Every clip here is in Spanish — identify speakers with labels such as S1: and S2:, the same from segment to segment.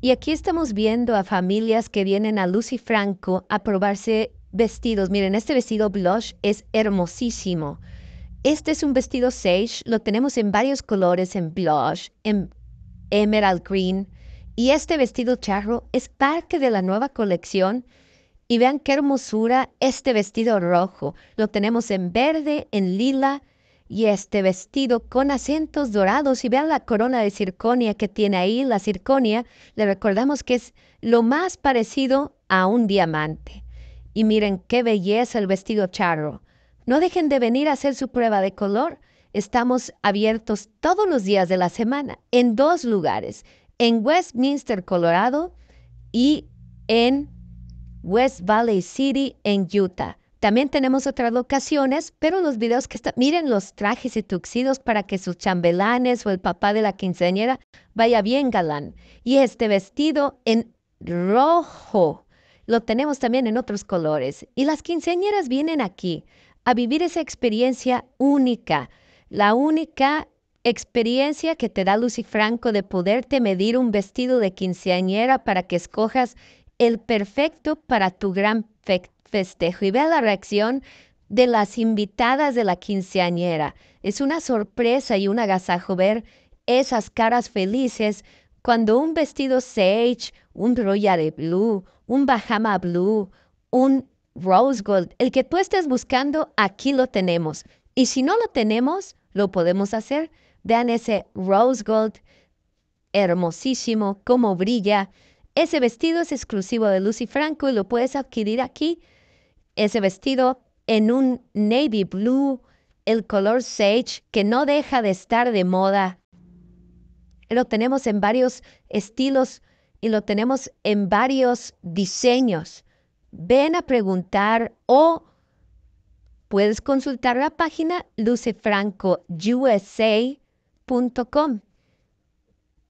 S1: Y aquí estamos viendo a familias que vienen a Lucy Franco a probarse vestidos. Miren, este vestido blush es hermosísimo. Este es un vestido sage, lo tenemos en varios colores, en blush, en emerald green. Y este vestido charro es parte de la nueva colección. Y vean qué hermosura este vestido rojo. Lo tenemos en verde, en lila, y este vestido con acentos dorados. Y vean la corona de circonia que tiene ahí. La circonia, le recordamos que es lo más parecido a un diamante. Y miren qué belleza el vestido charro. No dejen de venir a hacer su prueba de color. Estamos abiertos todos los días de la semana en dos lugares, en Westminster, Colorado y en West Valley City, en Utah. También tenemos otras locaciones, pero los videos que están, miren los trajes y tuxidos para que sus chambelanes o el papá de la quinceañera vaya bien galán. Y este vestido en rojo. Lo tenemos también en otros colores. Y las quinceañeras vienen aquí a vivir esa experiencia única, la única experiencia que te da Lucy Franco de poderte medir un vestido de quinceañera para que escojas el perfecto para tu gran festejo y vea la reacción de las invitadas de la quinceañera. Es una sorpresa y un agasajo ver esas caras felices cuando un vestido sage, un royal blue, un Bahama blue, un rose gold, el que tú estés buscando, aquí lo tenemos. Y si no lo tenemos, lo podemos hacer. Vean ese rose gold hermosísimo, cómo brilla. Ese vestido es exclusivo de Lucy Franco y lo puedes adquirir aquí ese vestido en un navy blue, el color sage, que no deja de estar de moda. Lo tenemos en varios estilos y lo tenemos en varios diseños. Ven a preguntar o puedes consultar la página lucefrancousa.com.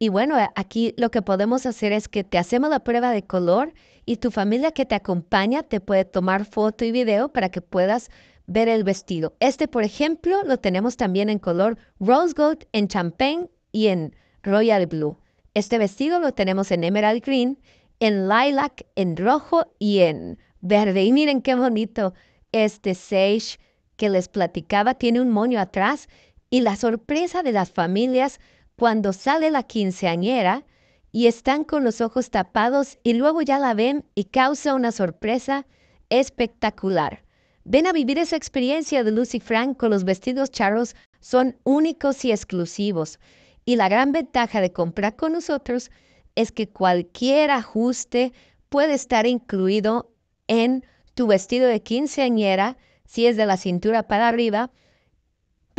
S1: Y bueno, aquí lo que podemos hacer es que te hacemos la prueba de color y tu familia que te acompaña te puede tomar foto y video para que puedas ver el vestido. Este, por ejemplo, lo tenemos también en color rose gold, en champagne y en royal blue. Este vestido lo tenemos en emerald green, en lilac, en rojo y en verde. Y miren qué bonito este sage que les platicaba. Tiene un moño atrás y la sorpresa de las familias cuando sale la quinceañera y están con los ojos tapados y luego ya la ven y causa una sorpresa espectacular. Ven a vivir esa experiencia de Lucy Frank con los vestidos charros, son únicos y exclusivos. Y la gran ventaja de comprar con nosotros es que cualquier ajuste puede estar incluido en tu vestido de quinceañera, si es de la cintura para arriba,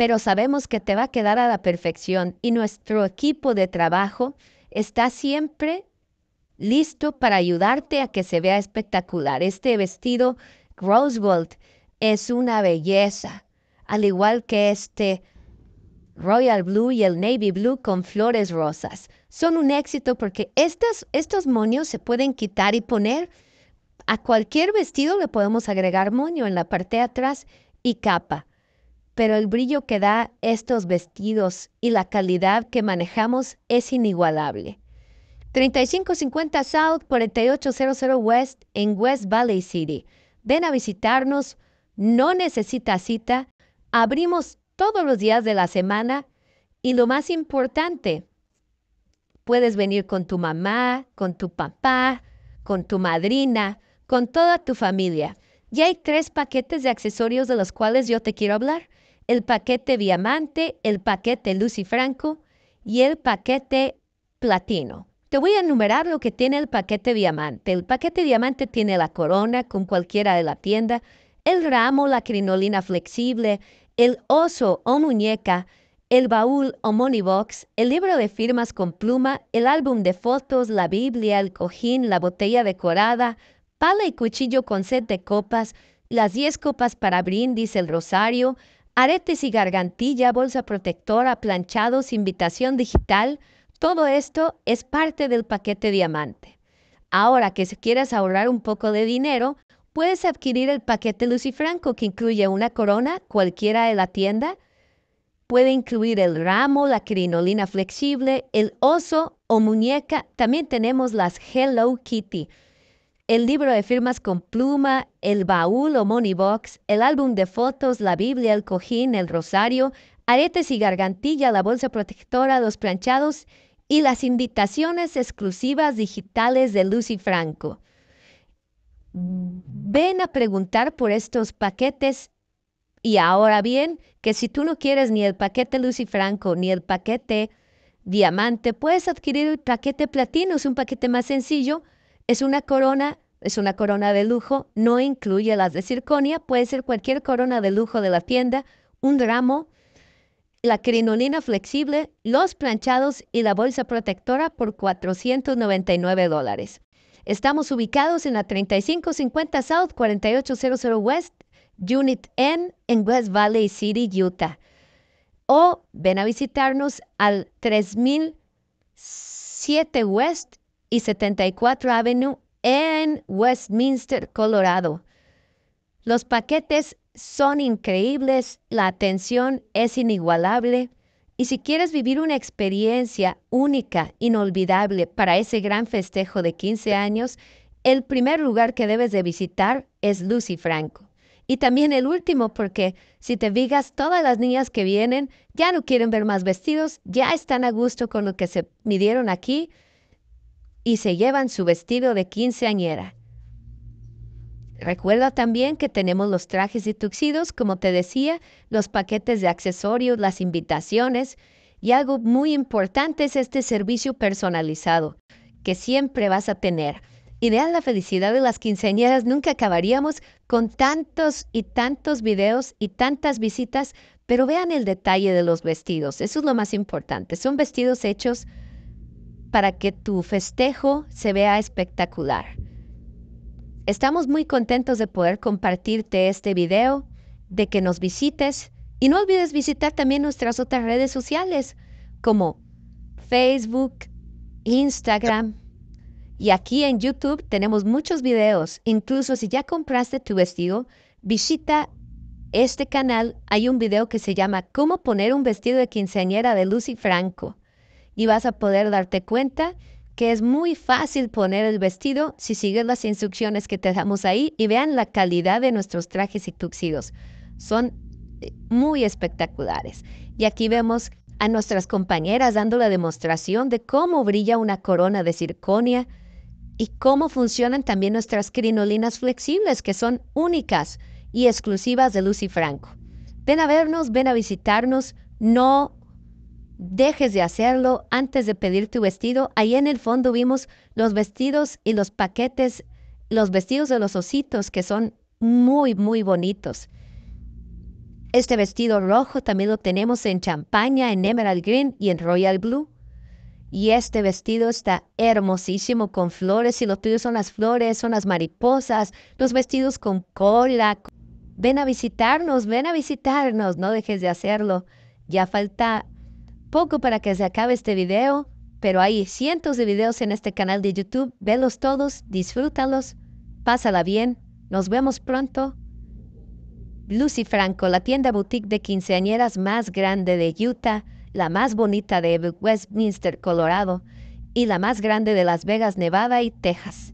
S1: pero sabemos que te va a quedar a la perfección y nuestro equipo de trabajo está siempre listo para ayudarte a que se vea espectacular. Este vestido Groswold es una belleza, al igual que este Royal Blue y el Navy Blue con flores rosas. Son un éxito porque estos moños se pueden quitar y poner. A cualquier vestido le podemos agregar moño en la parte de atrás y capa pero el brillo que da estos vestidos y la calidad que manejamos es inigualable. 3550 South 4800 West en West Valley City. Ven a visitarnos, no necesita cita, abrimos todos los días de la semana y lo más importante, puedes venir con tu mamá, con tu papá, con tu madrina, con toda tu familia. Y hay tres paquetes de accesorios de los cuales yo te quiero hablar el paquete diamante, el paquete lucifranco y el paquete platino. Te voy a enumerar lo que tiene el paquete diamante. El paquete diamante tiene la corona con cualquiera de la tienda, el ramo, la crinolina flexible, el oso o muñeca, el baúl o money box, el libro de firmas con pluma, el álbum de fotos, la Biblia, el cojín, la botella decorada, pala y cuchillo con set de copas, las 10 copas para brindis, el rosario, aretes y gargantilla, bolsa protectora, planchados, invitación digital, todo esto es parte del paquete diamante. Ahora que si quieres ahorrar un poco de dinero, puedes adquirir el paquete Lucifranco que incluye una corona cualquiera de la tienda. Puede incluir el ramo, la crinolina flexible, el oso o muñeca. También tenemos las Hello Kitty el libro de firmas con pluma, el baúl o money box, el álbum de fotos, la Biblia, el cojín, el rosario, aretes y gargantilla, la bolsa protectora, los planchados y las invitaciones exclusivas digitales de Lucy Franco. Ven a preguntar por estos paquetes y ahora bien, que si tú no quieres ni el paquete Lucy Franco ni el paquete Diamante, puedes adquirir el paquete Platino, es un paquete más sencillo es una corona, es una corona de lujo, no incluye las de circonia, puede ser cualquier corona de lujo de la tienda, un ramo, la crinolina flexible, los planchados y la bolsa protectora por 499 dólares. Estamos ubicados en la 3550 South 4800 West, Unit N, en West Valley City, Utah. O ven a visitarnos al 3007 West y 74 Avenue en Westminster, Colorado. Los paquetes son increíbles, la atención es inigualable y si quieres vivir una experiencia única, inolvidable para ese gran festejo de 15 años, el primer lugar que debes de visitar es Lucy Franco. Y también el último, porque si te digas, todas las niñas que vienen ya no quieren ver más vestidos, ya están a gusto con lo que se midieron aquí y se llevan su vestido de quinceañera. Recuerda también que tenemos los trajes y tuxidos, como te decía, los paquetes de accesorios, las invitaciones y algo muy importante es este servicio personalizado que siempre vas a tener. Ideal la felicidad de las quinceañeras, nunca acabaríamos con tantos y tantos videos y tantas visitas, pero vean el detalle de los vestidos, eso es lo más importante, son vestidos hechos para que tu festejo se vea espectacular. Estamos muy contentos de poder compartirte este video, de que nos visites y no olvides visitar también nuestras otras redes sociales como Facebook, Instagram y aquí en YouTube tenemos muchos videos. Incluso si ya compraste tu vestido, visita este canal. Hay un video que se llama Cómo poner un vestido de quinceañera de Lucy Franco y vas a poder darte cuenta que es muy fácil poner el vestido si sigues las instrucciones que te damos ahí y vean la calidad de nuestros trajes y tuxidos. Son eh, muy espectaculares. Y aquí vemos a nuestras compañeras dando la demostración de cómo brilla una corona de circonia y cómo funcionan también nuestras crinolinas flexibles que son únicas y exclusivas de Lucy Franco. Ven a vernos, ven a visitarnos, no dejes de hacerlo antes de pedir tu vestido. Ahí en el fondo vimos los vestidos y los paquetes, los vestidos de los ositos que son muy, muy bonitos. Este vestido rojo también lo tenemos en champaña, en emerald green y en royal blue. Y este vestido está hermosísimo con flores y los tuyos son las flores, son las mariposas, los vestidos con cola. Ven a visitarnos, ven a visitarnos, no dejes de hacerlo. Ya falta poco para que se acabe este video, pero hay cientos de videos en este canal de YouTube. Velos todos, disfrútalos, pásala bien. Nos vemos pronto. Lucy Franco, la tienda boutique de quinceañeras más grande de Utah, la más bonita de Westminster, Colorado, y la más grande de Las Vegas, Nevada y Texas.